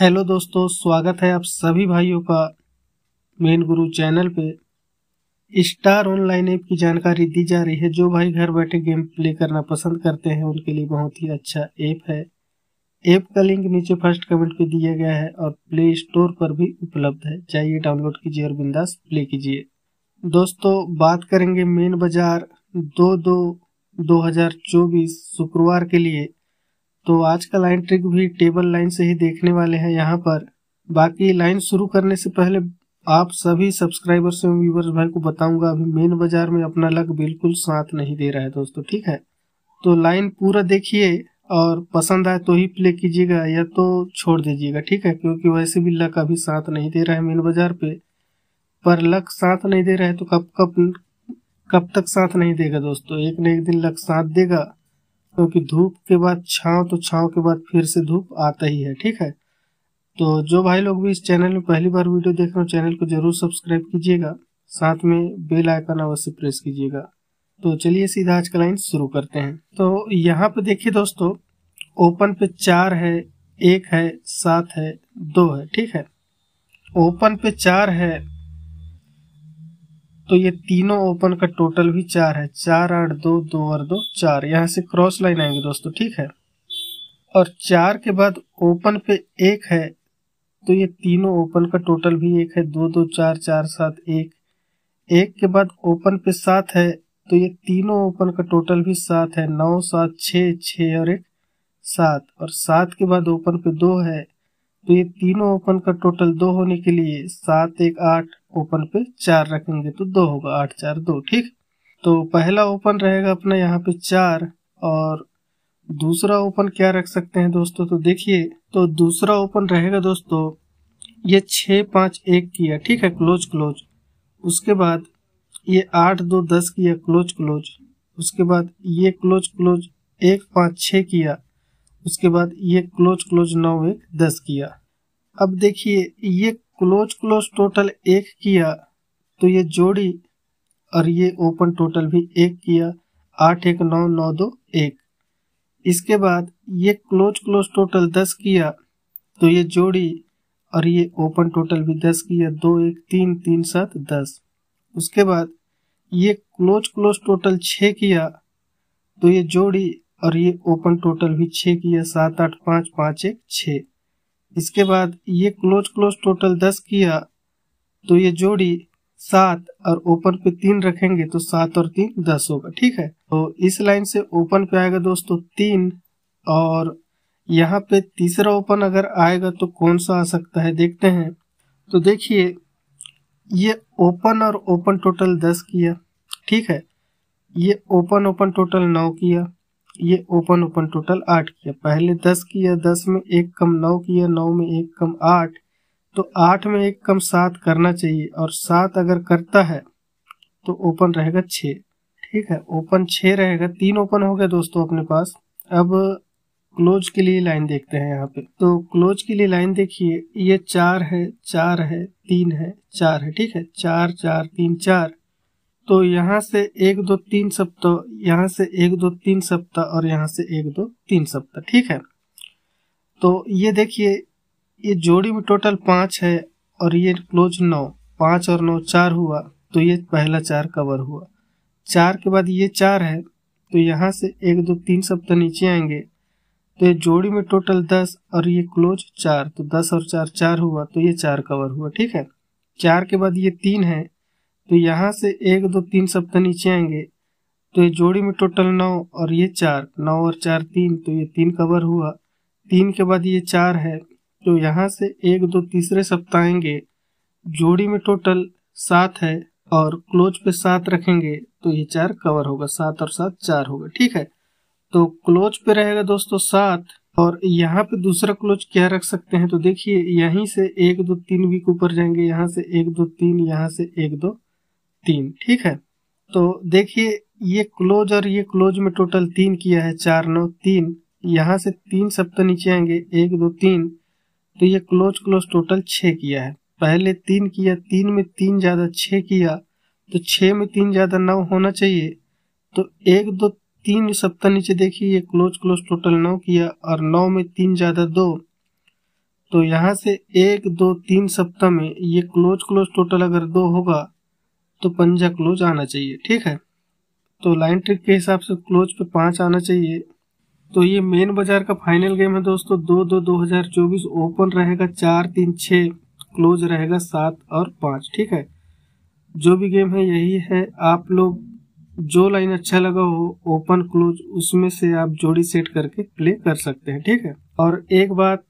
hello दोस्तों स्वागत है आप सभी भाइयों का मेन गुरु चैनल पे स्टार ऑनलाइन ऐप की जानकारी दी जा रही है जो भाई घर बैठे गेम प्ले करना पसंद करते हैं उनके लिए बहुत ही अच्छा ऐप है ऐप का लिंक नीचे फर्स्ट कमेंट पे दिया गया है और प्ले स्टोर पर भी उपलब्ध है चाहिए डाउनलोड कीजिए और बिंदास प्ले कीजिए दोस्तों बात करेंगे मेन बाजार दो दो दो शुक्रवार के लिए तो आज का लाइन ट्रिक भी टेबल लाइन से ही देखने वाले हैं यहाँ पर बाकी लाइन शुरू करने से पहले आप सभी सब्सक्राइबर्स एवं व्यूवर्स भाई को बताऊंगा अभी मेन बाजार में अपना लक बिल्कुल साथ नहीं दे रहा है दोस्तों ठीक है तो लाइन पूरा देखिए और पसंद आए तो ही प्ले कीजिएगा या तो छोड़ दीजिएगा ठीक है क्योंकि वैसे भी लक अभी साथ नहीं दे रहा है मेन बाजार पे पर लक साथ नहीं दे रहा है तो कब कब कब तक साथ नहीं देगा दोस्तों एक न एक दिन लक साथ देगा क्योंकि धूप के बाद छाँव तो छाँव के बाद फिर से धूप आता ही है ठीक है तो जो भाई लोग भी इस चैनल में पहली बार वीडियो देख रहे हो चैनल को जरूर सब्सक्राइब कीजिएगा साथ में बेल आइकन अवश्य प्रेस कीजिएगा तो चलिए सीधा आज का लाइन शुरू करते हैं तो यहाँ पे देखिए दोस्तों ओपन पे चार है एक है सात है दो है ठीक है ओपन पे चार है तो ये तीनों ओपन का टोटल भी चार है चार आठ दो दो और दो चार यहाँ से क्रॉस लाइन आएंगे दोस्तों ठीक है और चार के बाद ओपन पे एक है तो ये तीनों ओपन का टोटल भी एक है दो दो चार चार सात एक एक के बाद ओपन पे सात है तो ये तीनों ओपन का टोटल भी सात है नौ सात छ छ और एक सात और सात के बाद ओपन पे दो है तो ये तीनों ओपन का टोटल दो होने के लिए सात एक आठ ओपन पे चार रखेंगे तो दो होगा आठ चार दो ठीक तो पहला ओपन रहेगा अपना यहाँ पे चार और दूसरा ओपन क्या रख सकते हैं दोस्तों तो देखिए तो दूसरा ओपन रहेगा दोस्तों ये छ पांच एक किया ठीक है क्लोज क्लोज उसके बाद ये आठ दो दस किया क्लोज क्लोज उसके बाद ये क्लोज क्लोज एक पांच छ किया उसके बाद ये क्लोज क्लोज नौ एक दस किया अब देखिए ये क्लोज क्लोज टोटल एक किया तो ये जोड़ी और ये ओपन टोटल भी एक किया आठ एक नौ नौ दो एक इसके बाद ये क्लोज क्लोज टोटल दस किया तो ये जोड़ी और ये ओपन टोटल भी दस किया दो एक तीन तीन सात दस उसके बाद ये क्लोज क्लोज टोटल छः किया तो ये जोड़ी और ये ओपन टोटल भी छः की है सात आठ पाँच पाँच एक छः इसके बाद ये क्लोज क्लोज टोटल दस किया तो ये जोड़ी सात और ओपन पे तीन रखेंगे तो सात और तीन दस होगा ठीक है तो इस लाइन से ओपन पे आएगा दोस्तों तीन और यहाँ पे तीसरा ओपन अगर आएगा तो कौन सा आ सकता है देखते हैं तो देखिए ये ओपन और ओपन टोटल दस किया ठीक है ये ओपन ओपन टोटल नौ किया ये ओपन ओपन टोटल आठ किया पहले दस किया दस में एक कम नौ किया नौ में एक कम आठ तो आठ में एक कम सात करना चाहिए और सात अगर करता है तो ओपन रहेगा छ ठीक है ओपन छ रहेगा तीन ओपन हो गए दोस्तों अपने पास अब क्लोज के लिए लाइन देखते हैं यहाँ पे तो क्लोज के लिए लाइन देखिए ये चार है चार है तीन है चार है ठीक है चार चार तीन चार तो यहाँ से एक दो तीन सप्ताह यहाँ से एक दो तीन सप्ताह और यहाँ से एक दो तीन सप्ताह ठीक है तो ये देखिए ये जोड़ी में टोटल पांच है और ये क्लोज नौ पांच और नौ चार हुआ तो ये पहला चार कवर हुआ चार के बाद ये चार है तो यहाँ से एक दो तीन सप्ताह नीचे आएंगे तो ये जोड़ी में टोटल दस और ये क्लोज चार तो दस और चार चार हुआ तो ये चार कवर हुआ ठीक है चार के बाद ये तीन है तो यहाँ से एक दो तीन सप्ताह नीचे आएंगे तो ये जोड़ी में टोटल नौ और ये चार नौ और चार तीन तो ये तीन कवर हुआ तीन के बाद ये चार है तो यहाँ से एक दो तीसरे सप्ताह आएंगे जोड़ी में टोटल सात है और क्लोज पे सात रखेंगे तो ये चार कवर होगा सात और सात चार होगा ठीक है तो क्लोज पे रहेगा दोस्तों सात और यहाँ पे दूसरा क्लोज क्या रख सकते हैं तो देखिए यहीं से एक दो तीन वीक ऊपर जाएंगे यहाँ से एक दो तीन यहाँ से एक दो तीन ठीक है तो देखिए ये क्लोज और ये क्लोज में टोटल तीन किया है चार नौ तीन यहाँ से तीन तो नीचे आएंगे एक दो तीन तो ये क्लोज क्लोज टोटल छ किया है पहले तीन किया तीन में तीन ज़्यादा छ किया तो छ में तीन ज़्यादा नौ होना चाहिए तो एक दो तीन सप्ताह नीचे देखिए ये क्लोज क्लोज टोटल नौ किया और नौ में तीन ज़्यादा दो तो यहाँ से एक दो तीन सप्ताह में ये क्लोज क्लोज टोटल अगर दो होगा तो पंजा क्लोज आना चाहिए ठीक है तो लाइन ट्रिक के हिसाब से क्लोज पे पाँच आना चाहिए तो ये मेन बाजार का फाइनल गेम है दोस्तों दो दो हजार चौबीस ओपन रहेगा चार तीन छः क्लोज रहेगा सात और पाँच ठीक है जो भी गेम है यही है आप लोग जो लाइन अच्छा लगा हो ओपन क्लोज उसमें से आप जोड़ी सेट करके प्ले कर सकते हैं ठीक है और एक बात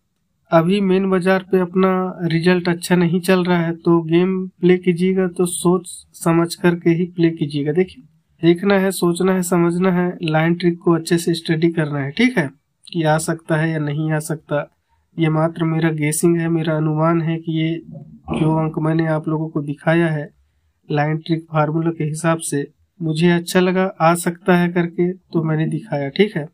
अभी मेन बाजार पे अपना रिजल्ट अच्छा नहीं चल रहा है तो गेम प्ले कीजिएगा तो सोच समझ करके ही प्ले कीजिएगा देखिए देखना है सोचना है समझना है लाइन ट्रिक को अच्छे से स्टडी करना है ठीक है कि आ सकता है या नहीं आ सकता ये मात्र मेरा गेसिंग है मेरा अनुमान है कि ये जो अंक मैंने आप लोगों को दिखाया है लाइन ट्रिक फार्मूला के हिसाब से मुझे अच्छा लगा आ सकता है करके तो मैंने दिखाया ठीक है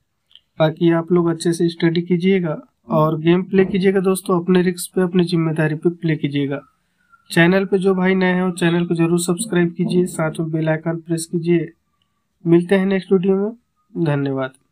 बाकी आप लोग अच्छे से स्टडी कीजिएगा और गेम प्ले कीजिएगा दोस्तों अपने रिक्स पे अपनी जिम्मेदारी पे प्ले कीजिएगा चैनल पे जो भाई नए हैं चैनल को जरूर सब्सक्राइब कीजिए साथ में बेल आइकन प्रेस कीजिए मिलते हैं नेक्स्ट वीडियो में धन्यवाद